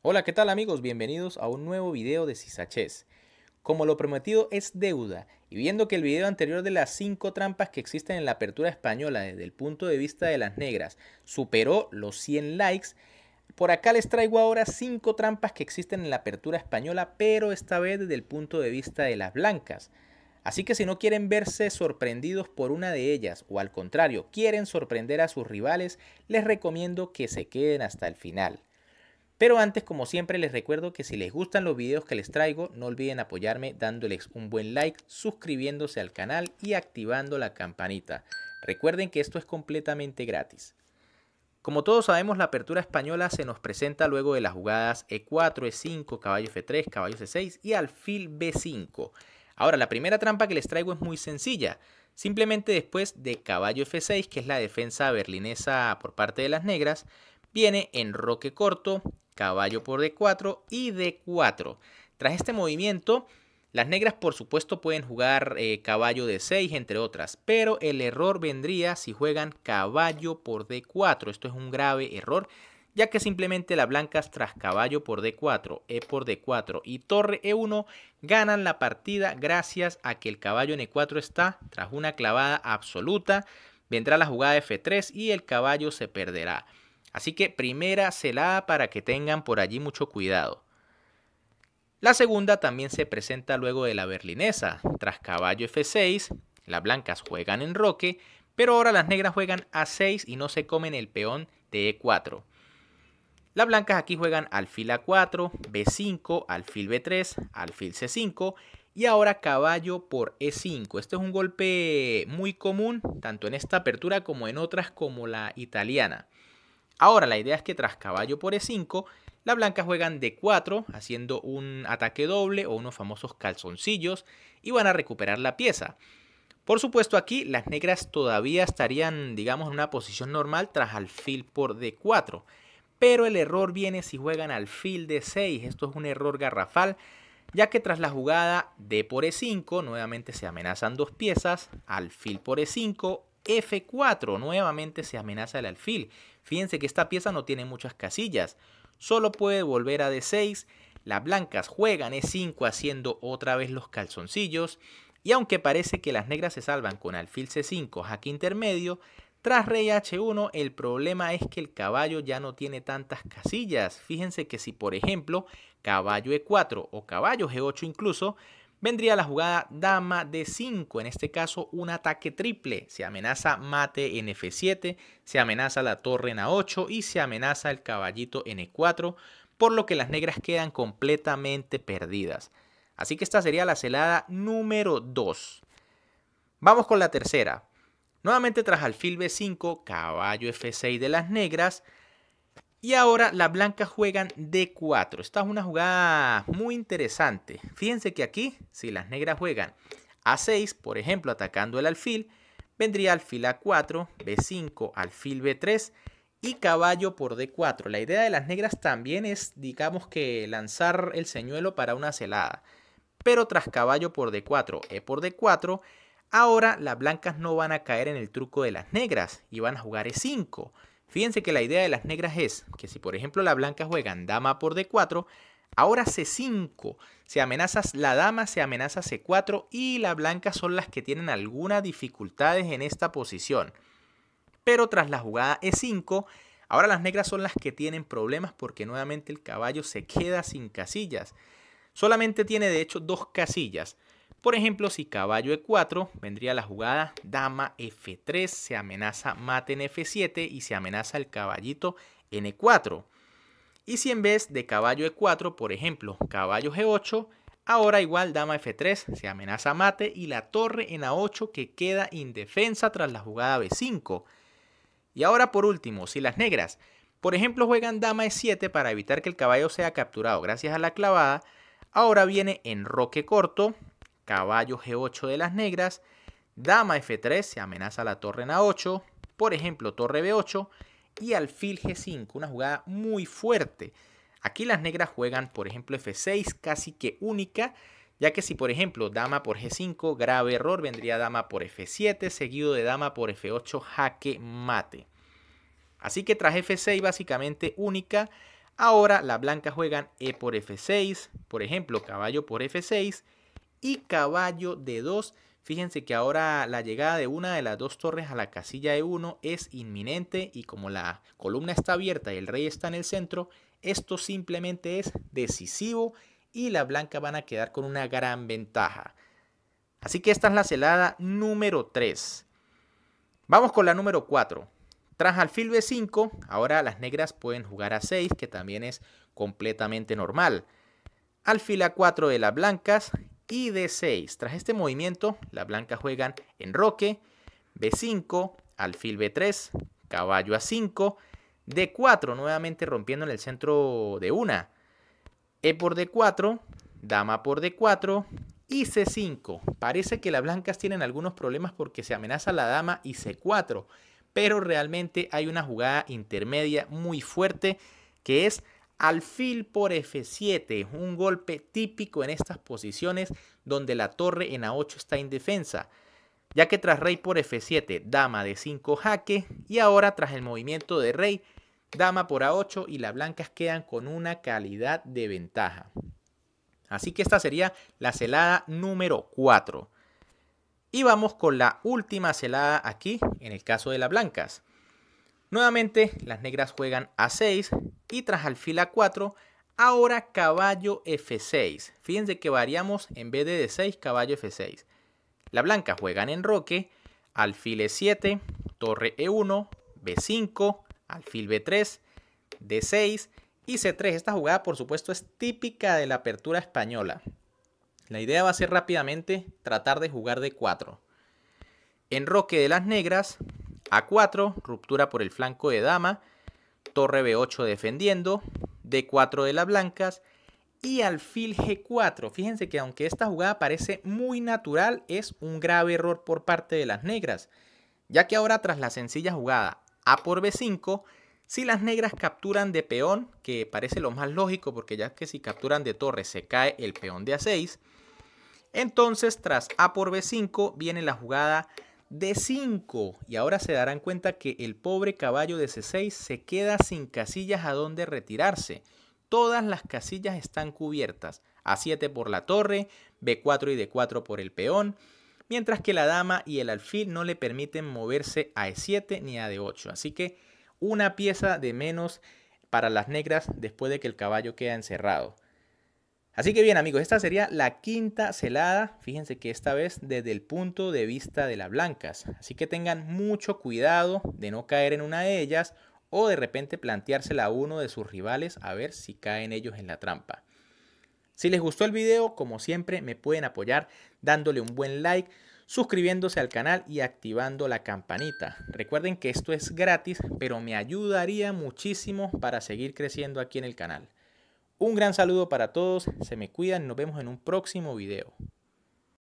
Hola, ¿qué tal amigos? Bienvenidos a un nuevo video de Cisachés. Como lo prometido es deuda, y viendo que el video anterior de las 5 trampas que existen en la apertura española desde el punto de vista de las negras superó los 100 likes, por acá les traigo ahora 5 trampas que existen en la apertura española, pero esta vez desde el punto de vista de las blancas. Así que si no quieren verse sorprendidos por una de ellas, o al contrario, quieren sorprender a sus rivales, les recomiendo que se queden hasta el final. Pero antes, como siempre, les recuerdo que si les gustan los videos que les traigo, no olviden apoyarme dándoles un buen like, suscribiéndose al canal y activando la campanita. Recuerden que esto es completamente gratis. Como todos sabemos, la apertura española se nos presenta luego de las jugadas E4, E5, caballo F3, caballo C6 y alfil B5. Ahora, la primera trampa que les traigo es muy sencilla. Simplemente después de caballo F6, que es la defensa berlinesa por parte de las negras, Viene en roque corto, caballo por D4 y D4. Tras este movimiento, las negras por supuesto pueden jugar eh, caballo d 6 entre otras, pero el error vendría si juegan caballo por D4. Esto es un grave error, ya que simplemente las blancas tras caballo por D4, E por D4 y torre E1 ganan la partida gracias a que el caballo en E4 está tras una clavada absoluta. Vendrá la jugada F3 y el caballo se perderá. Así que primera se celada para que tengan por allí mucho cuidado. La segunda también se presenta luego de la berlinesa. Tras caballo F6, las blancas juegan en roque, pero ahora las negras juegan A6 y no se comen el peón de E4. Las blancas aquí juegan alfil A4, B5, alfil B3, alfil C5 y ahora caballo por E5. Este es un golpe muy común tanto en esta apertura como en otras como la italiana. Ahora, la idea es que tras caballo por E5, las blancas juegan D4, haciendo un ataque doble o unos famosos calzoncillos, y van a recuperar la pieza. Por supuesto, aquí las negras todavía estarían, digamos, en una posición normal tras alfil por D4. Pero el error viene si juegan alfil D6. Esto es un error garrafal, ya que tras la jugada D por E5, nuevamente se amenazan dos piezas, alfil por E5 F4. Nuevamente se amenaza el alfil. Fíjense que esta pieza no tiene muchas casillas. Solo puede volver a D6. Las blancas juegan E5 haciendo otra vez los calzoncillos. Y aunque parece que las negras se salvan con alfil C5, jaque intermedio, tras rey H1 el problema es que el caballo ya no tiene tantas casillas. Fíjense que si por ejemplo caballo E4 o caballo G8 incluso, vendría la jugada dama de 5, en este caso un ataque triple. Se amenaza mate en F7, se amenaza la torre en A8 y se amenaza el caballito en E4, por lo que las negras quedan completamente perdidas. Así que esta sería la celada número 2. Vamos con la tercera. Nuevamente tras alfil B5, caballo F6 de las negras, y ahora las blancas juegan D4. Esta es una jugada muy interesante. Fíjense que aquí, si las negras juegan A6, por ejemplo, atacando el alfil, vendría alfil A4, B5, alfil B3 y caballo por D4. La idea de las negras también es, digamos que, lanzar el señuelo para una celada. Pero tras caballo por D4, E por D4, ahora las blancas no van a caer en el truco de las negras y van a jugar E5. Fíjense que la idea de las negras es que si por ejemplo la blanca juegan dama por d4, ahora c5, se amenazas la dama, se amenaza c4 y la blanca son las que tienen algunas dificultades en esta posición. Pero tras la jugada e5, ahora las negras son las que tienen problemas porque nuevamente el caballo se queda sin casillas. Solamente tiene de hecho dos casillas. Por ejemplo, si caballo e4, vendría la jugada dama f3, se amenaza mate en f7 y se amenaza el caballito en e4. Y si en vez de caballo e4, por ejemplo, caballo g8, ahora igual dama f3, se amenaza mate y la torre en a8 que queda indefensa tras la jugada b5. Y ahora por último, si las negras, por ejemplo, juegan dama e7 para evitar que el caballo sea capturado gracias a la clavada, ahora viene en roque corto, caballo G8 de las negras, dama F3 se amenaza la torre en A8, por ejemplo torre B8 y alfil G5, una jugada muy fuerte. Aquí las negras juegan por ejemplo F6 casi que única, ya que si por ejemplo dama por G5, grave error, vendría dama por F7 seguido de dama por F8 jaque mate. Así que tras F6 básicamente única, ahora las blancas juegan E por F6, por ejemplo caballo por F6 y caballo de 2. Fíjense que ahora la llegada de una de las dos torres a la casilla de 1 es inminente y como la columna está abierta y el rey está en el centro, esto simplemente es decisivo y las blancas van a quedar con una gran ventaja. Así que esta es la celada número 3. Vamos con la número 4. Tras alfil B5, ahora las negras pueden jugar a 6, que también es completamente normal. Alfil A4 de las blancas y D6. Tras este movimiento, las blancas juegan en roque, B5, alfil B3, caballo A5, D4, nuevamente rompiendo en el centro de una. E por D4, dama por D4 y C5. Parece que las blancas tienen algunos problemas porque se amenaza la dama y C4, pero realmente hay una jugada intermedia muy fuerte que es Alfil por F7, un golpe típico en estas posiciones donde la torre en A8 está indefensa, ya que tras rey por F7, dama de 5 jaque y ahora tras el movimiento de rey, dama por A8 y las blancas quedan con una calidad de ventaja. Así que esta sería la celada número 4. Y vamos con la última celada aquí, en el caso de las blancas. Nuevamente, las negras juegan a 6 y tras alfil a 4, ahora caballo F6. Fíjense que variamos en vez de D6, caballo F6. La blanca juegan en roque, alfil E7, torre E1, B5, alfil B3, D6 y C3. Esta jugada, por supuesto, es típica de la apertura española. La idea va a ser rápidamente tratar de jugar d 4. Enroque de las negras, a4, ruptura por el flanco de dama, torre B8 defendiendo, D4 de las blancas y alfil G4. Fíjense que aunque esta jugada parece muy natural, es un grave error por parte de las negras, ya que ahora tras la sencilla jugada A por B5, si las negras capturan de peón, que parece lo más lógico porque ya que si capturan de torre se cae el peón de A6, entonces tras A por B5 viene la jugada d 5. Y ahora se darán cuenta que el pobre caballo de C6 se queda sin casillas a donde retirarse. Todas las casillas están cubiertas. A7 por la torre, B4 y D4 por el peón. Mientras que la dama y el alfil no le permiten moverse a E7 ni a D8. Así que una pieza de menos para las negras después de que el caballo queda encerrado. Así que bien amigos, esta sería la quinta celada, fíjense que esta vez desde el punto de vista de las blancas, así que tengan mucho cuidado de no caer en una de ellas o de repente planteársela a uno de sus rivales a ver si caen ellos en la trampa. Si les gustó el video, como siempre me pueden apoyar dándole un buen like, suscribiéndose al canal y activando la campanita. Recuerden que esto es gratis, pero me ayudaría muchísimo para seguir creciendo aquí en el canal. Un gran saludo para todos, se me cuidan nos vemos en un próximo video.